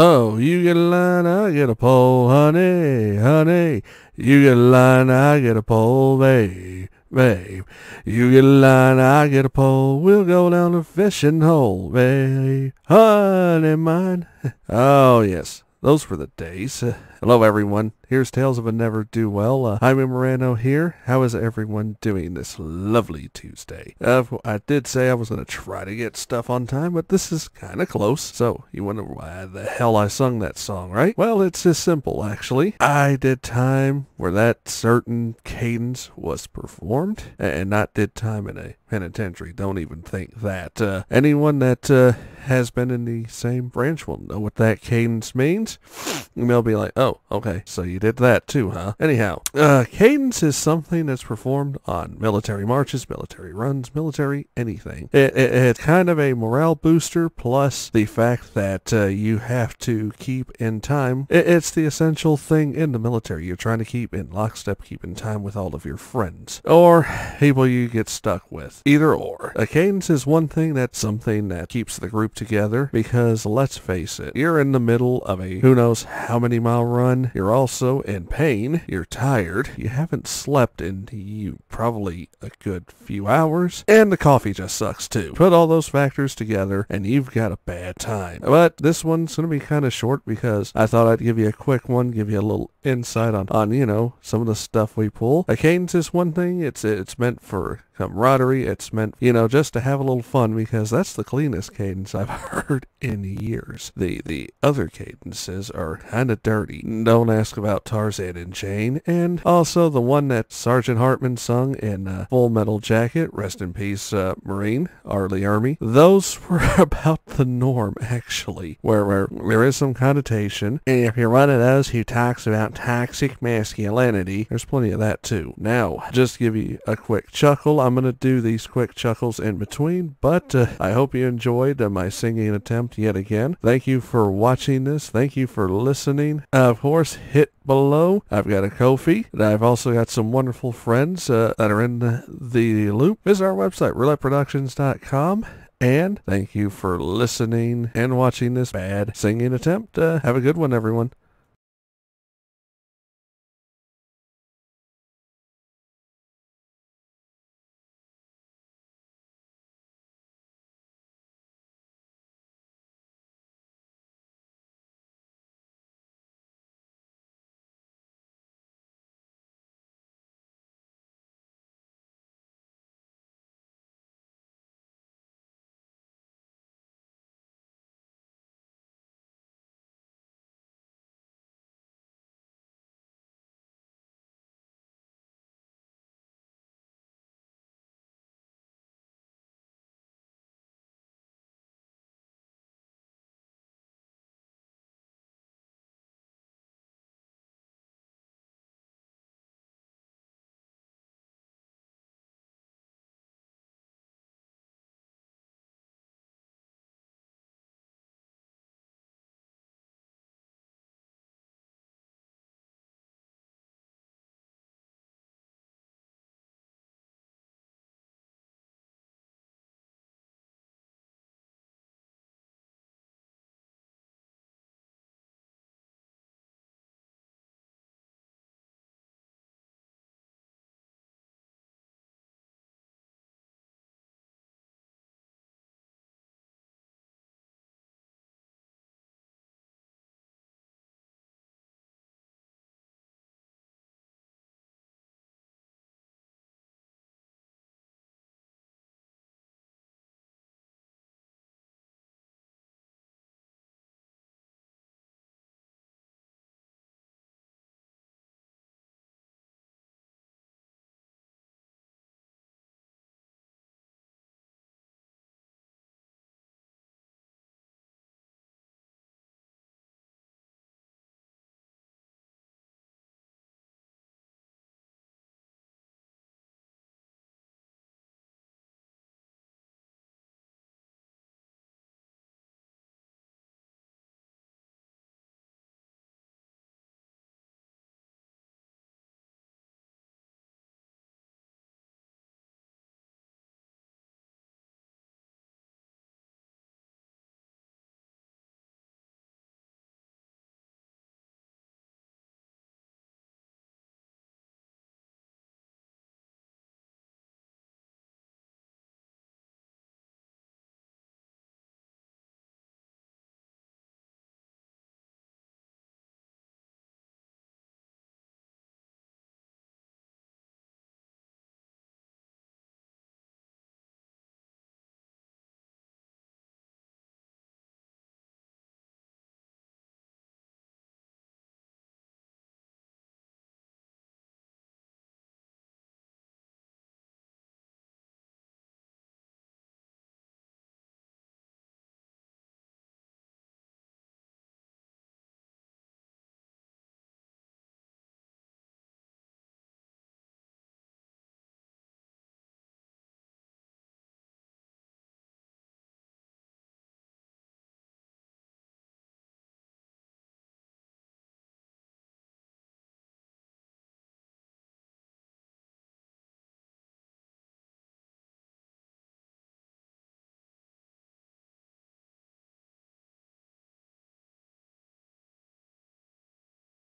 Oh, you get a line, I get a pole, honey, honey. You get a line, I get a pole, babe, babe. You get a line, I get a pole. We'll go down a fishing hole, babe, honey mine. oh yes. Those were the days. Uh, hello, everyone. Here's Tales of a Never-Do-Well. Uh, Jaime Morano here. How is everyone doing this lovely Tuesday? Uh, I did say I was going to try to get stuff on time, but this is kind of close. So, you wonder why the hell I sung that song, right? Well, it's as simple, actually. I did time where that certain cadence was performed, and not did time in a penitentiary. Don't even think that. Uh, anyone that uh, has been in the same branch will know what that cadence means. And they'll be like, oh, okay, so you did that too, huh? Anyhow, uh, cadence is something that's performed on military marches, military runs, military anything. It, it, it's kind of a morale booster plus the fact that uh, you have to keep in time. It, it's the essential thing in the military. You're trying to keep in lockstep, keep in time with all of your friends or people you get stuck with. Either or. A cadence is one thing that's something that keeps the group together because let's face it, you're in the middle of a who knows how many mile run. You're also in pain. You're tired. You haven't slept in you probably a good few hours. And the coffee just sucks too. Put all those factors together and you've got a bad time. But this one's going to be kind of short because I thought I'd give you a quick one, give you a little insight on, on you know, some of the stuff we pull. A cadence is one thing. It's, it's meant for camaraderie. It's meant, you know, just to have a little fun because that's the cleanest cadence i I've heard in years. The the other cadences are kinda dirty. Don't ask about Tarzan and Jane, and also the one that Sergeant Hartman sung in uh, Full Metal Jacket, rest in peace, uh, Marine, Arlie Army. Those were about the norm, actually, where, where there is some connotation. And if you're one of those who talks about toxic masculinity, there's plenty of that too. Now, just give you a quick chuckle. I'm going to do these quick chuckles in between, but uh, I hope you enjoyed uh, my singing attempt yet again. Thank you for watching this. Thank you for listening. Uh, of course, hit below. I've got a Kofi, and I've also got some wonderful friends uh, that are in the, loop. Visit our website, roulletteproductions.com. And thank you for listening and watching this bad singing attempt. Uh, have a good one, everyone.